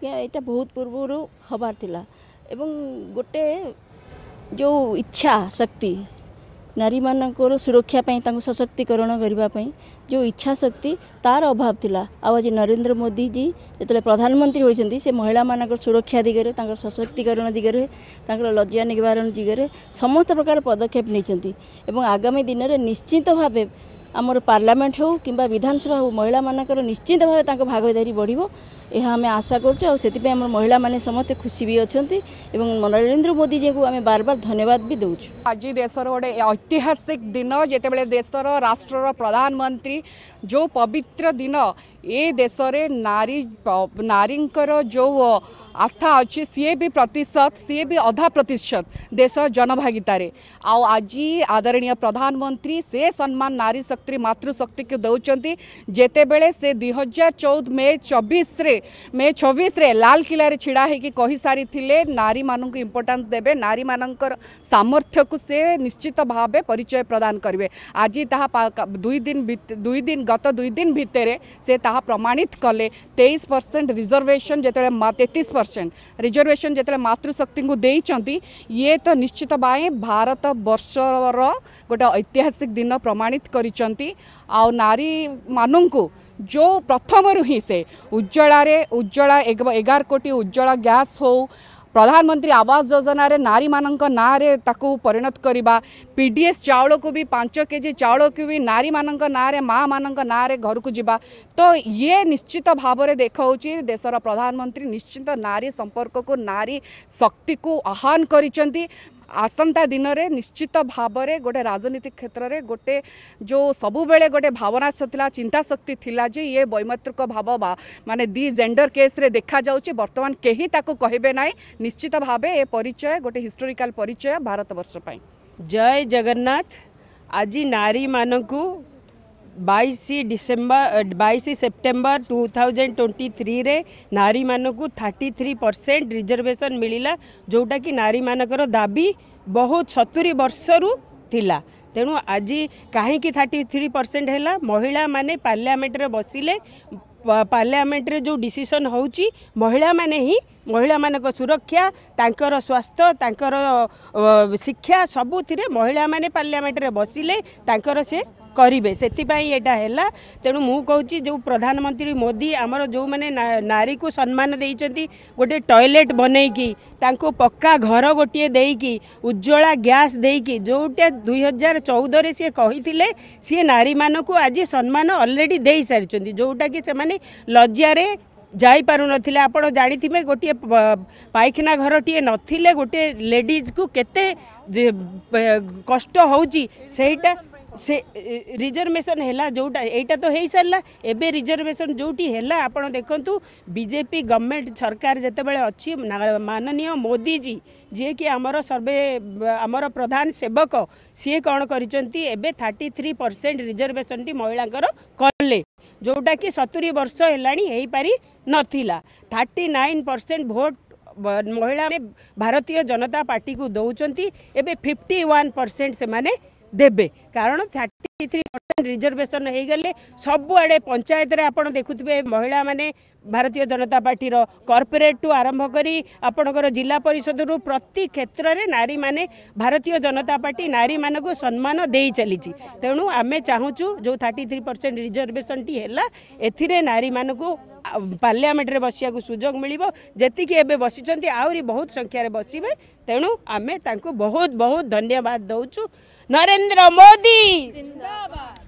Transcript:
ଆଜ୍ଞା ଏଇଟା ବହୁତ ପୂର୍ବରୁ ହେବାର ଥିଲା ଏବଂ ଗୋଟେ ଯେଉଁ ଇଚ୍ଛା ଶକ୍ତି ନାରୀମାନଙ୍କର ସୁରକ୍ଷା ପାଇଁ ତାଙ୍କୁ ସଶକ୍ତିକରଣ କରିବା ପାଇଁ ଯେଉଁ ଇଚ୍ଛା ଶକ୍ତି ତାର ଅଭାବ ଥିଲା ଆଉ ଆଜି ନରେନ୍ଦ୍ର ମୋଦିଜୀ ଯେତେବେଳେ ପ୍ରଧାନମନ୍ତ୍ରୀ ହୋଇଛନ୍ତି ସେ ମହିଳାମାନଙ୍କର ସୁରକ୍ଷା ଦିଗରେ ତାଙ୍କର ସଶକ୍ତିକରଣ ଦିଗରେ ତାଙ୍କର ଲଜ୍ଜା ନିବାରଣ ଦିଗରେ ସମସ୍ତ ପ୍ରକାର ପଦକ୍ଷେପ ନେଇଛନ୍ତି ଏବଂ ଆଗାମୀ ଦିନରେ ନିଶ୍ଚିତ ଭାବେ ଆମର ପାର୍ଲାମେଣ୍ଟ ହେଉ କିମ୍ବା ବିଧାନସଭା ହେଉ ମହିଳାମାନଙ୍କର ନିଶ୍ଚିତ ଭାବେ ତାଙ୍କ ଭାଗିଦାରୀ ବଢ଼ିବ ଏହା ଆମେ ଆଶା କରୁଛୁ ଆଉ ସେଥିପାଇଁ ଆମର ମହିଳାମାନେ ସମସ୍ତେ ଖୁସି ବି ଅଛନ୍ତି ଏବଂ ନରେନ୍ଦ୍ର ମୋଦିଜୀଙ୍କୁ ଆମେ ବାର ବାର ଧନ୍ୟବାଦ ବି ଦେଉଛୁ ଆଜି ଦେଶର ଗୋଟେ ଐତିହାସିକ ଦିନ ଯେତେବେଳେ ଦେଶର ରାଷ୍ଟ୍ରର ପ୍ରଧାନମନ୍ତ୍ରୀ ଯେଉଁ ପବିତ୍ର ଦିନ ଏ ଦେଶରେ ନାରୀ ନାରୀଙ୍କର ଯେଉଁ ଆସ୍ଥା ଅଛି ସିଏ ବି ପ୍ରତିଶତ ସିଏ ବି ଅଧା ପ୍ରତିଶତ ଦେଶ ଜନଭାଗିତାରେ ଆଉ ଆଜି ଆଦରଣୀୟ ପ୍ରଧାନମନ୍ତ୍ରୀ ସେ ସମ୍ମାନ ନାରୀ ଶକ୍ତି ମାତୃଶକ୍ତିକୁ ଦେଉଛନ୍ତି ଯେତେବେଳେ ସେ ଦୁଇ ହଜାର ଚଉଦ ମେ ଚବିଶରେ मे चौबीस लाल किलार ढड़ा होकर कही सारी नारी मान इंपोर्टान्स देवे नारी मान सामर्थ्य को से निश्चित भाव परिचय प्रदान करेंगे आज ता दुई दिन दुई दिन गत दुई दिन भितर से ता प्रमाणित कले तेईस परसेंट रिजर्वेशन जो तेतीस परसेंट रिजर्वेशन जो मातृशक्ति ये तो निश्चित भाई भारत बर्षर गोटे ऐतिहासिक दिन प्रमाणित करी नारी जो प्रथमରୁ ହିଁ ସେ ଉଜ୍ଜଳାରେ ଉଜ୍ଜଳା ଏଗାର କୋଟି ଉଜ୍ଜଳା ଗ୍ୟାସ୍ ହେଉ ପ୍ରଧାନମନ୍ତ୍ରୀ ଆବାସ ଯୋଜନାରେ ନାରୀମାନଙ୍କ ନାଁରେ ତାକୁ ପରିଣତ କରିବା ପି ଡି ଏସ୍ ଚାଉଳକୁ ବି ପାଞ୍ଚ କେଜି ଚାଉଳକୁ ବି ନାରୀମାନଙ୍କ ନାଁରେ ମାଆମାନଙ୍କ ନାଁରେ ଘରକୁ ଯିବା ତ ଇଏ ନିଶ୍ଚିତ ଭାବରେ ଦେଖାଉଛି ଦେଶର ପ୍ରଧାନମନ୍ତ୍ରୀ ନିଶ୍ଚିତ ନାରୀ ସମ୍ପର୍କକୁ ନାରୀ ଶକ୍ତିକୁ ଆହ୍ୱାନ କରିଛନ୍ତି ଆସନ୍ତା ଦିନରେ ନିଶ୍ଚିତ ଭାବରେ ଗୋଟେ ରାଜନୀତି କ୍ଷେତ୍ରରେ ଗୋଟେ ଯେଉଁ ସବୁବେଳେ ଗୋଟେ ଭାବନା ଥିଲା ଚିନ୍ତାଶକ୍ତି ଥିଲା ଯେ ଇଏ ବୈମାତ୍ରିକ ଭାବ ମାନେ ଦି ଜେଣ୍ଡର କେସ୍ରେ ଦେଖାଯାଉଛି ବର୍ତ୍ତମାନ କେହି ତାକୁ କହିବେ ନାହିଁ ନିଶ୍ଚିତ ଭାବେ ଏ ପରିଚୟ ଗୋଟେ ହିଷ୍ଟୋରିକାଲ ପରିଚୟ ଭାରତବର୍ଷ ପାଇଁ ଜୟ ଜଗନ୍ନାଥ ଆଜି ନାରୀମାନଙ୍କୁ ବାଇଶ ଡିସେମ୍ବର ବାଇଶ ସେପ୍ଟେମ୍ବର ଟୁ ଥାଉଜେଣ୍ଡ ଟ୍ୱେଣ୍ଟି ଥ୍ରୀରେ ନାରୀମାନଙ୍କୁ ଥାର୍ଟି ଥ୍ରୀ ପରସେଣ୍ଟ ରିଜର୍ଭେସନ୍ ମିଳିଲା ଯେଉଁଟାକି ନାରୀମାନଙ୍କର ଦାବି ବହୁତ ସତୁରି ବର୍ଷରୁ ଥିଲା ତେଣୁ ଆଜି କାହିଁକି ଥାର୍ଟି ଥ୍ରୀ ପରସେଣ୍ଟ ହେଲା ମହିଳାମାନେ ପାର୍ଲାମେଣ୍ଟରେ ବସିଲେ ପାର୍ଲାମେଣ୍ଟରେ ଯେଉଁ ଡିସିସନ୍ ହେଉଛି ମହିଳାମାନେ ହିଁ ମହିଳାମାନଙ୍କ ସୁରକ୍ଷା ତାଙ୍କର ସ୍ୱାସ୍ଥ୍ୟ ତାଙ୍କର ଶିକ୍ଷା ସବୁଥିରେ ମହିଳାମାନେ ପାର୍ଲାମେଣ୍ଟରେ ବସିଲେ ତାଙ୍କର ସେ କରିବେ ସେଥିପାଇଁ ଏଇଟା ହେଲା ତେଣୁ ମୁଁ କହୁଛି ଯେଉଁ ପ୍ରଧାନମନ୍ତ୍ରୀ ମୋଦି ଆମର ଯେଉଁମାନେ ନାରୀକୁ ସମ୍ମାନ ଦେଇଛନ୍ତି ଗୋଟେ ଟଏଲେଟ୍ ବନେଇକି ତାଙ୍କୁ ପକ୍କା ଘର ଗୋଟିଏ ଦେଇକି ଉଜ୍ଜଳା ଗ୍ୟାସ୍ ଦେଇକି ଯେଉଁଟା ଦୁଇ ହଜାର ଚଉଦରେ ସିଏ କହିଥିଲେ ସିଏ ନାରୀମାନଙ୍କୁ ଆଜି ସମ୍ମାନ ଅଲରେଡ଼ି ଦେଇସାରିଛନ୍ତି ଯେଉଁଟାକି ସେମାନେ ଲଜ୍ଜାରେ ଯାଇପାରୁନଥିଲେ ଆପଣ ଜାଣିଥିବେ ଗୋଟିଏ ପାଇଖାନା ଘରଟିଏ ନଥିଲେ ଗୋଟିଏ ଲେଡ଼ିଜ୍କୁ କେତେ କଷ୍ଟ ହେଉଛି ସେଇଟା से रिजर्वेशन है जोटा यहीटा तो हो सारा एवं रिजर्वेशन जोटी है देखूँ बीजेपी गवर्नमेंट सरकार जितेबाला अच्छी माननीय मोदी जी जी कि आमर सर्वे आमर प्रधान सेवक सी कौन कर थर्टी थ्री परसेंट रिजर्वेशन टी महिला कले जोटा कि सतुरी वर्ष है पारि नाला थर्टी नाइन परसेंट भोट महिला भारतीय जनता पार्टी को दौरान एवं फिफ्टी वन परसेंट से দেবে কারণ থার্টি থ্রি ରିଜର୍ଭେସନ୍ ହୋଇଗଲେ ସବୁଆଡ଼େ ପଞ୍ଚାୟତରେ ଆପଣ ଦେଖୁଥିବେ ମହିଳାମାନେ ଭାରତୀୟ ଜନତା ପାର୍ଟିର କର୍ପୋରେଟ୍ଠୁ ଆରମ୍ଭ କରି ଆପଣଙ୍କର ଜିଲ୍ଲା ପରିଷଦରୁ ପ୍ରତି କ୍ଷେତ୍ରରେ ନାରୀମାନେ ଭାରତୀୟ ଜନତା ପାର୍ଟି ନାରୀମାନଙ୍କୁ ସମ୍ମାନ ଦେଇ ଚାଲିଛି ତେଣୁ ଆମେ ଚାହୁଁଛୁ ଯେଉଁ ଥାର୍ଟି ଥ୍ରୀ ପରସେଣ୍ଟ ରିଜର୍ଭେସନ୍ଟି ହେଲା ଏଥିରେ ନାରୀମାନଙ୍କୁ ପାର୍ଲାମେଣ୍ଟରେ ବସିବାକୁ ସୁଯୋଗ ମିଳିବ ଯେତିକି ଏବେ ବସିଛନ୍ତି ଆହୁରି ବହୁତ ସଂଖ୍ୟାରେ ବସିବେ ତେଣୁ ଆମେ ତାଙ୍କୁ ବହୁତ ବହୁତ ଧନ୍ୟବାଦ ଦେଉଛୁ ନରେନ୍ଦ୍ର ମୋଦି